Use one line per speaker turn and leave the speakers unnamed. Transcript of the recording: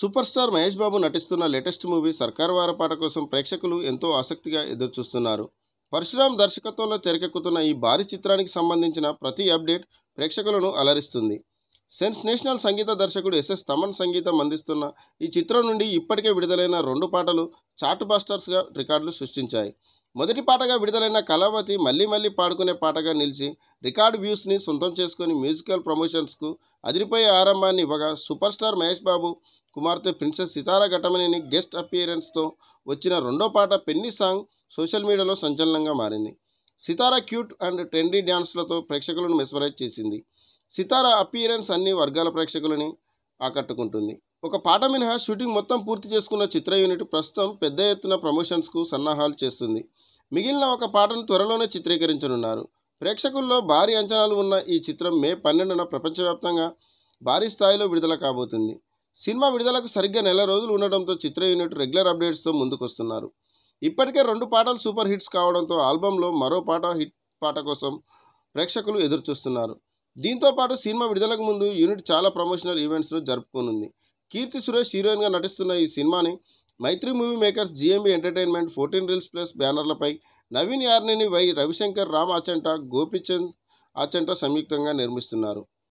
super star Mahesh బాబు నటిస్తున్న latest movie సర్కార్ వారపాట కోసం ప్రేక్షకులు ఎంతో ఆసక్తిగా ఎదురుచూస్తున్నారు పరశురామ్ దర్శకత్వంలో తెరకెక్కుతున్న ఈ భారీ చిత్రానికి సంబంధించిన ప్రతి అప్డేట్ ప్రేక్షకులను అలరిస్తుంది సెన్స్ నేషనల్ సంగీత దర్శకుడు ఎస్ఎస్ తమన్ సంగీతం అందిస్తున్న ఈ చిత్రం నుండి ఇప్పటికే విడుదలైన రెండు పాటలు చాట్ బాస్టర్స్గా రికార్డులు సృష్టించాయి మొదటి పాటగా విడుదలైన కళావతి మళ్ళీ మళ్ళీ పాడుకునే పాటగా నిలిచి రికార్డ్ వ్యూస్ని సొంతం చేసుకుని మ్యూజికల్ ప్రమోషన్స్కు అదిరిపోయే ఆరంభాన్ని ఇవ్వగా సూపర్ స్టార్ మహేష్ బాబు కుమార్తె ప్రిన్సెస్ సితారా ఘటమణిని గెస్ట్ అపియరెన్స్తో వచ్చిన రెండో పాట పెన్ని సాంగ్ సోషల్ మీడియాలో సంచలనంగా మారింది సితారా క్యూట్ అండ్ ట్రెండీ డ్యాన్స్లతో ప్రేక్షకులను మెస్మరైజ్ చేసింది సితారా అపియరెన్స్ అన్ని వర్గాల ప్రేక్షకులని ఆకట్టుకుంటుంది ఒక పాట మినహా షూటింగ్ మొత్తం పూర్తి చేసుకున్న చిత్ర యూనిట్ ప్రస్తుతం పెద్ద ఎత్తున ప్రమోషన్స్కు సన్నాహాలు చేస్తుంది మిగిలిన ఒక పాటను త్వరలోనే చిత్రీకరించనున్నారు ప్రేక్షకుల్లో భారీ అంచనాలు ఉన్న ఈ చిత్రం మే పన్నెండున ప్రపంచవ్యాప్తంగా భారీ స్థాయిలో విడుదల కాబోతుంది సినిమా విడుదలకు సరిగ్గా నెల రోజులు ఉండడంతో చిత్ర యూనిట్ రెగ్యులర్ అప్డేట్స్తో ముందుకొస్తున్నారు ఇప్పటికే రెండు పాటలు సూపర్ హిట్స్ కావడంతో ఆల్బంలో మరో పాట హిట్ పాట కోసం ప్రేక్షకులు ఎదురుచూస్తున్నారు దీంతో పాటు సినిమా విడుదలకు ముందు యూనిట్ చాలా ప్రమోషనల్ ఈవెంట్స్ను జరుపుకోనుంది కీర్తి సురేష్ హీరోయిన్గా నటిస్తున్న ఈ సినిమాని Mythri movie makers GMB entertainment fourteen reels plus బ్యానర్లపై నవీన్ యార్నిని వై రవిశంకర్ రామ్ ఆచంట గోపిచంద్ ఆచంట సంయుక్తంగా నిర్మిస్తున్నారు